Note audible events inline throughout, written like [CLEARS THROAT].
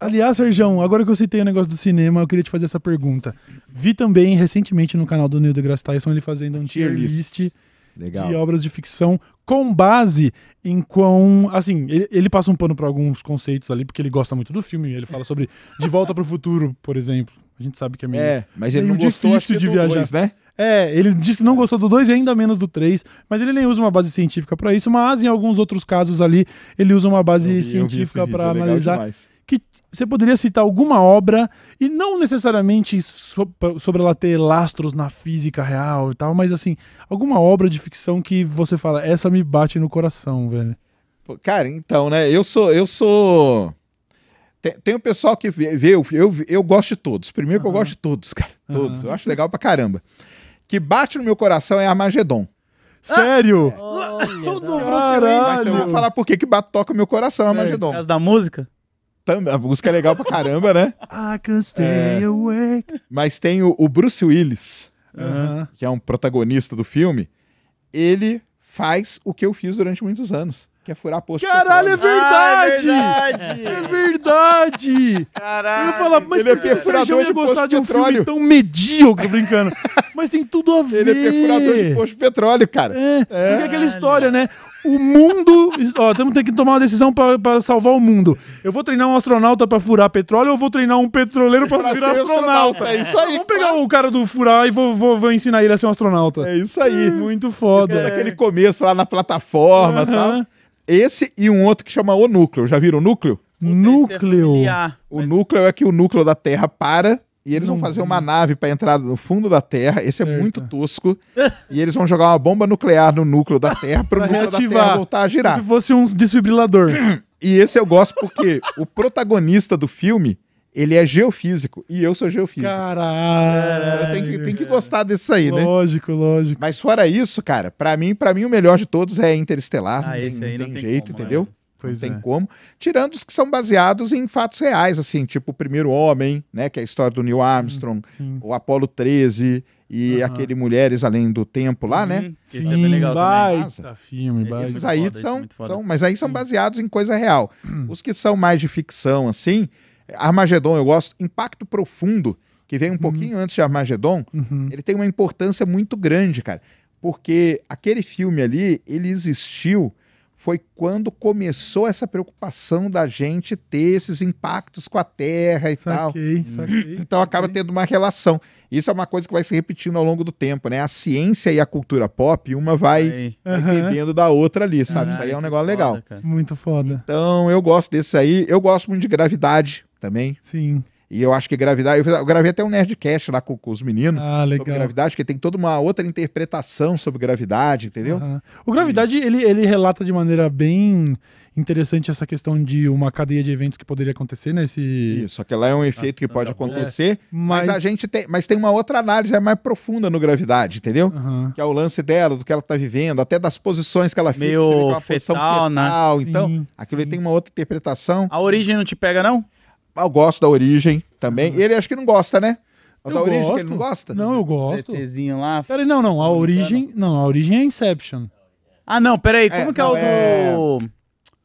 Aliás, Serjão, agora que eu citei o negócio do cinema, eu queria te fazer essa pergunta. Vi também recentemente no canal do Neil deGrasse Tyson ele fazendo um tier list, Legal. de obras de ficção com base em quão. Assim, ele, ele passa um pano para alguns conceitos ali, porque ele gosta muito do filme. Ele fala sobre De Volta para o Futuro, por exemplo. A gente sabe que é meio. É, mas ele meio não gostou difícil é de viajar. Dois, né? É, ele disse que não gostou do 2 e ainda menos do 3, mas ele nem usa uma base científica para isso, mas em alguns outros casos ali, ele usa uma base vi, científica para analisar. Demais você poderia citar alguma obra, e não necessariamente so, sobre ela ter lastros na física real e tal, mas assim, alguma obra de ficção que você fala, essa me bate no coração, velho. Cara, então, né? Eu sou. Eu sou. Tem, tem o pessoal que vê, eu, eu, eu gosto de todos. Primeiro que uhum. eu gosto de todos, cara. Todos. Uhum. Eu acho legal pra caramba. Que bate no meu coração é Armagedon. Sério? Ah, Olha, [LAUGHS] eu vou falar por que bate toca meu coração, Armagedon. Por causa da música? também. A música é legal pra caramba, né? I can stay é... awake. Mas tem o, o Bruce Willis, uh -huh. que é um protagonista do filme. Ele faz o que eu fiz durante muitos anos. Que é furar posto Caralho, é verdade! Ah, é verdade! É verdade! Caralho! Eu ia falar, mas ele é perfurador de posto de um petróleo. tão medíocre, brincando. [LAUGHS] mas tem tudo a ver. Ele é perfurador de posto de petróleo, cara. É, é. aquela história, né? O mundo. Ó, temos que tomar uma decisão para salvar o mundo. Eu vou treinar um astronauta para furar petróleo ou vou treinar um petroleiro para virar astronauta? É isso aí. Vamos pegar claro. o cara do furar e vou, vou, vou, ensinar ele a ser um astronauta. É isso aí. É, muito foda. É. Daquele começo lá na plataforma e uhum. tal. Esse e um outro que chama O Núcleo. Já viram o Núcleo? O núcleo. o núcleo é que o núcleo da Terra para e eles não, vão fazer uma nave para entrar no fundo da Terra. Esse é muito tosco. e eles vão jogar uma bomba nuclear no núcleo da Terra para o núcleo reativar. da Terra voltar a girar. Como se fosse um desfibrilador. [CLEARS THROAT] e esse eu gosto porque o protagonista do filme ele é geofísico e eu sou geofísico. Caralho! tem que, tenho que gostar disso aí, né? Lógico, lógico. Mas fora isso, cara, para mim, para mim o melhor de todos é Interestelar. Ah, não tem, esse aí não tem, tem jeito, como, né? entendeu? Pois não tem é. como. Tirando os que são baseados em fatos reais, assim, tipo o primeiro homem, né? Que é a história do Neil Armstrong, sim, sim. o Apolo 13 e uhum. aquele Mulheres Além do Tempo lá, né? Uhum. É sim, sim. legal baita filme, é baita. Esses aí foda, é são, são, mas aí são baseados em coisa real. Hum. Os que são mais de ficção, assim, Armagedon eu gosto, Impacto Profundo, que vem um hum. pouquinho antes de Armagedon, uhum. ele tem uma importância muito grande, cara. Porque aquele filme ali, ele existiu foi quando começou essa preocupação da gente ter esses impactos com a Terra e saquei, tal. Uhum. Saquei, então acaba tendo uma relação. Isso é uma coisa que vai se repetindo ao longo do tempo, né? A ciência e a cultura pop, uma vai, vai uhum. bebendo da outra ali, sabe? Ah, isso aí é um negócio foda, legal. Cara. Muito foda. Então eu gosto desse aí. Eu gosto muito de gravidade também. Sim. E eu acho que gravidade. Eu, eu gravei até um Nerdcast lá com, com os meninos ah, sobre gravidade, que tem toda uma outra interpretação sobre gravidade, entendeu? Uhum. O Gravidade, e... ele, ele relata de maneira bem interessante essa questão de uma cadeia de eventos que poderia acontecer, né? Esse... Isso, aquela é um efeito Nossa, que pode é. acontecer, é. mas... mas... a gente tem. Mas tem uma outra análise é mais profunda no gravidade, entendeu? Uhum. Que é o lance dela, do que ela tá vivendo, até das posições que ela fica, Meio você fetal, é posição fetal, né? então sim, aquilo sim. tem uma outra interpretação. A origem não te pega, não? Ah, eu gosto da origem também. Uhum. Ele acho que não gosta, né? Eu da origem, ele não gosta? Não, eu gosto. CTzinho lá. Peraí, não, não. A origem. Não, a origem é Inception. Ah, não, peraí. É, como é, que é o é do.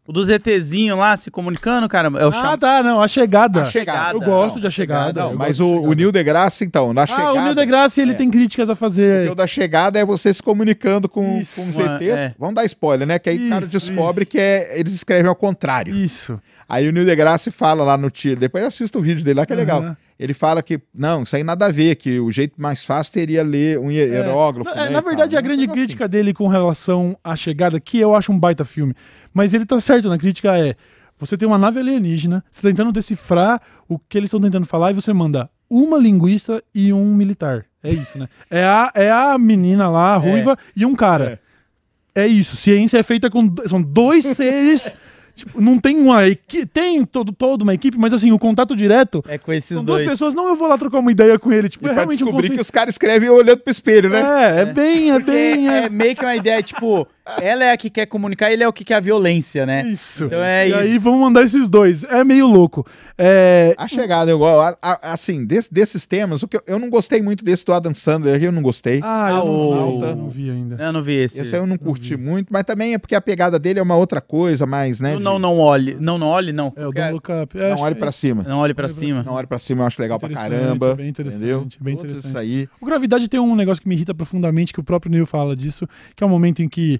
O do ZTzinho lá se comunicando, cara, é o Ah, dá tá, não, a chegada. A chegada. Eu gosto de a chegada. Não, mas o, gosto o de Neil deGrasse, então, na chegada. Ah, o Neil deGrasse, ele É. tem críticas a fazer. Porque o da chegada é você se comunicando com, Isso, com os mano, é. Vamos dar spoiler, né? Que aí o cara Isso, descobre que é, eles escrevem ao contrário. Isso. Aí o Neil deGrasse fala lá no tiro. Depois assista o vídeo dele lá que é legal ele fala que não, isso aí nada a ver, que o jeito mais fácil teria ler um é, hierógrafo. É, né, na, verdade, tal, a né? grande assim crítica assim. dele com relação à chegada, que eu acho um baita filme, mas ele tá certo na crítica é: você tem uma nave alienígena, você tá tentando decifrar o que eles estão tentando falar e você manda uma linguista e um militar. É isso, né? [LAUGHS] é, a, é a menina lá, a é. ruiva, é. e um cara. É. é. isso. Ciência é feita com. São dois seres. [LAUGHS] tipo, não tem uma equipe. Tem todo, toda uma equipe, mas assim, o contato direto. É com esses com duas dois. pessoas, não eu vou lá trocar uma ideia com ele. Tipo, e é realmente. descobrir que os caras escrevem olhando pro espelho, né? É, é, é. bem, é bem. É... é meio que uma ideia, tipo. Ela é a que quer comunicar, ele é o que quer a violência, né? Isso. Então é e isso. aí vamos mandar esses dois. É meio louco. É... A chegada, igual assim, desse, desses temas, o que eu, eu, não gostei muito desse do Adam Sandler, eu não gostei. Ah, ah tá? eu não, vi ainda. Eu não vi esse. Esse aí eu não, curti muito, mas também é porque a pegada dele é uma outra coisa, mais, né? De... Não, não olhe. Não, não olhe, não. É, o Don't Look Up. É, não olhe pra é cima. Não olhe pra cima. Não olhe pra cima, eu acho legal pra caramba. Bem interessante. Entendeu? Bem interessante. Isso aí. O Gravidade tem um negócio que me irrita profundamente, que o próprio Neil fala disso, que é o um momento em que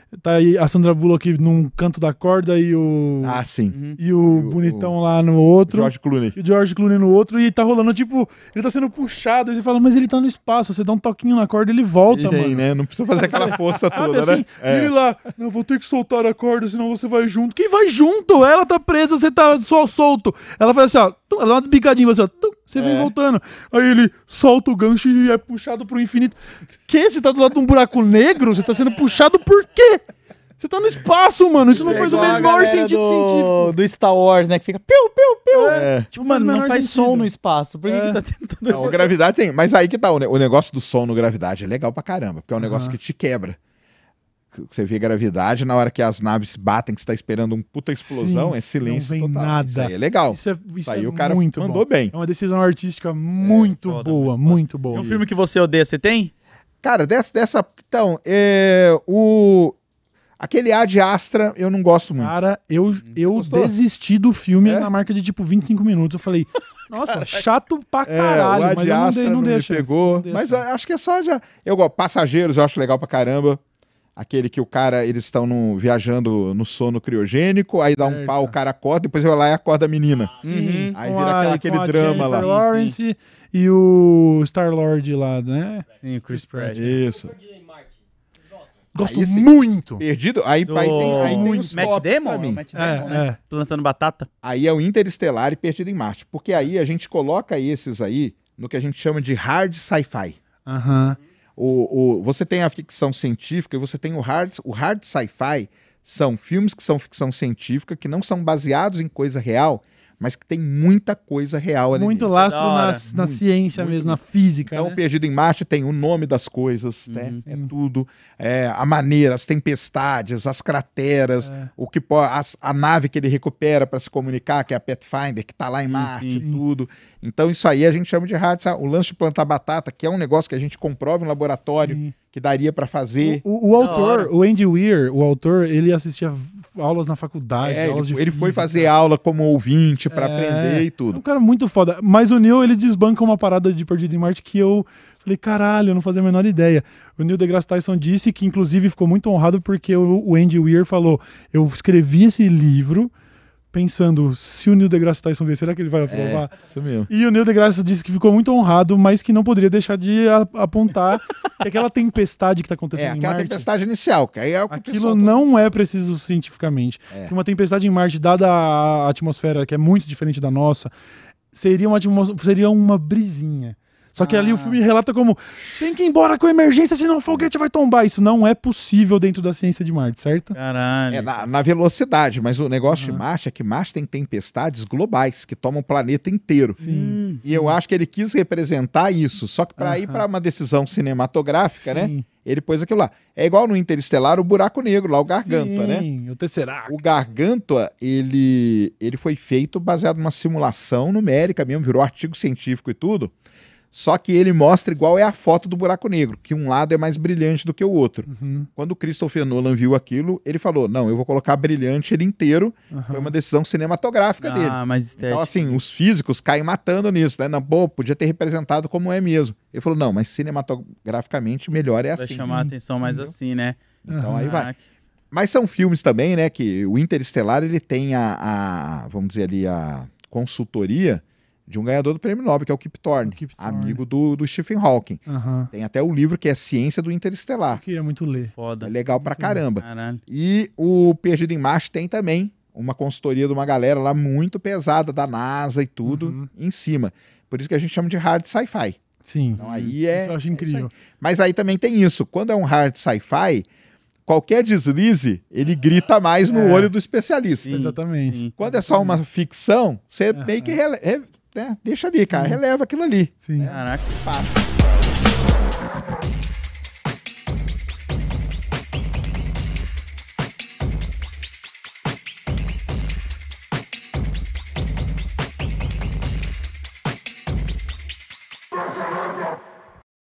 Tá aí a Sandra Bullock num canto da corda e o. Ah, sim. Uhum. E o, bonitão o, lá no outro. George Clooney. E o George Clooney no outro. E tá rolando, tipo, ele tá sendo puxado. E você fala, mas ele tá no espaço. Você dá um toquinho na corda ele volta, ele mano. Tem, né? Não precisa fazer aquela [LAUGHS] força toda, assim, né? É. Ele lá, não, vou ter que soltar a corda, senão você vai junto. Quem vai junto? Ela tá presa, você tá só solto. Ela faz assim, ó. Ela dá uma desbicadinha, assim, você, ó. Você é. vem voltando. Aí ele solta o gancho e é puxado pro infinito. Que? Você tá do lado de um buraco negro? Você tá sendo puxado por quê? Você tá no espaço, mano. Isso não é faz o menor sentido do... científico. Do Star Wars, né? Que fica piu, piu, piu. É. Tipo, tipo mano, não faz sentido. som no espaço. Por que, é. que tá tentando. Não, isso? gravidade tem. Mas aí que tá. O negócio do som no gravidade é legal pra caramba. Porque é um negócio que te quebra. Você vê gravidade, na hora que as naves batem, que você tá esperando um puta explosão, Sim, é silêncio não vem total. Nada. Isso aí é legal. Isso, é, isso aí é o cara mandou bom. bem. É uma decisão artística é, muito boa, boa, muito boa. É um filme que você odeia, você tem? Cara, dessa. dessa então, é, o, Aquele A de Astra, eu não gosto muito. Cara, eu, hum, eu desisti do filme é? na marca de tipo 25 minutos. Eu falei, [LAUGHS] nossa, Caraca. chato pra caralho. É, o A de Astra não, dei, não, não me pegou. Não mas acho que é só já... Eu gosto. Passageiros eu acho legal pra caramba. Aquele que o cara, eles estão no, viajando no sono criogênico, aí dá um Eita. pau, o cara acorda, depois vai lá e acorda a menina. Sim, uhum. Aí vira aquela, aquele drama lá. Lawrence sim, sim. e o Star-Lord lá, né? Sim, o Chris Pratt. Isso. Isso. Gosto aí, muito. Perdido? Aí, do... aí tem, aí tem os Matt Damon, mim. Matt Damon é, né? é. Plantando batata. Aí é o Interestelar e Perdido em Marte. Porque aí a gente coloca esses aí no que a gente chama de hard sci-fi. Uhum. O, o, você tem a ficção científica e você tem o hard, o hard sci-fi são filmes que são ficção científica que não são baseados em coisa real, mas que tem muita coisa real ali. Muito lastro na, na muito, ciência muito, mesmo, muito. na física. Então, né? Perdido em Marte tem o nome das coisas, uhum. né? É tudo. É, a maneira, as tempestades, as crateras, é. o que as, a nave que ele recupera para se comunicar, que é a Pathfinder, que está lá em Marte, uhum. tudo. Então, isso aí a gente chama de rádio. O lance de plantar batata, que é um negócio que a gente comprova em laboratório. Sim que daria para fazer. O, o, o autor, o Andy Weir, o autor, ele assistia aulas na faculdade. É, ele, ele foi fazer aula como ouvinte para é, aprender e tudo. É um cara muito foda. Mas o Neil, ele desbanca uma parada de Perdido em Marte que eu falei, caralho, eu não fazia a menor ideia. O Neil deGrasse Tyson disse que, inclusive, ficou muito honrado porque o Andy Weir falou: eu escrevi esse livro pensando, se o Neil deGrasse Tyson ver, será que ele vai é, aprovar? É, isso mesmo. E o Neil deGrasse disse que ficou muito honrado, mas que não poderia deixar de apontar [LAUGHS] que aquela tempestade que está acontecendo é, em Marte... É, aquela tempestade inicial, que aí é o que Aquilo tá- não tá... é preciso cientificamente. É. Uma tempestade em Marte, dada a atmosfera que é muito diferente da nossa, seria uma, seria uma brisinha. Só que ah. ali o ah. filme relata como tem que ir embora com emergência, senão o foguete vai tombar. Isso não é possível dentro da ciência de Marte, certo? Caralho. É, na, na, velocidade, mas o negócio de Marte é que Marte tem tempestades globais que tomam o planeta inteiro. Sim, e eu acho que ele quis representar isso. Só que para ir para uma decisão cinematográfica, né, sim. né? Ele pôs aquilo lá. É igual no Interestelar o buraco negro, lá o Gargantua, né? Sim, né? O Tesseract. O Gargantua, ele, ele foi feito baseado numa simulação numérica mesmo, virou artigo científico e tudo. Só que ele mostra igual é a foto do buraco negro, que um lado é mais brilhante do que o outro. Uhum. Quando o Christopher Nolan viu aquilo, ele falou: Não, eu vou colocar brilhante ele inteiro. Uhum. Foi uma decisão cinematográfica ah, dele. Mas então, assim, né? os físicos caem matando nisso, né? Na pô, podia ter representado como é mesmo. Ele falou: Não, mas cinematograficamente melhor é Vai assim. Vai chamar a atenção mais entendeu? assim, né? Então uhum. aí vai. Mas são filmes também, né? Que o Interestelar ele tem a, a vamos dizer ali, a consultoria de um ganhador do prêmio Nobel, que é o Kip Thorne, o Kip Thorne. amigo do, do, Stephen Hawking. Tem até o livro que é Ciência do Interestelar. Eu queria muito ler. Foda. É legal pra caramba. E o Perdido em Marte tem também uma consultoria de uma galera lá muito pesada, da NASA e tudo, uhum. em cima. Por isso que a gente chama de hard sci-fi. Sim. Então uhum. aí é. Isso eu acho é incrível. É Mas aí também tem isso. Quando é um hard sci-fi, qualquer deslize, ele grita mais no é. olho do especialista. Sim, exatamente. Quando é só uma ficção, você uhum. meio que né, deixa ali, cara, releva aquilo ali. Sim. Né? Caraca. Passa.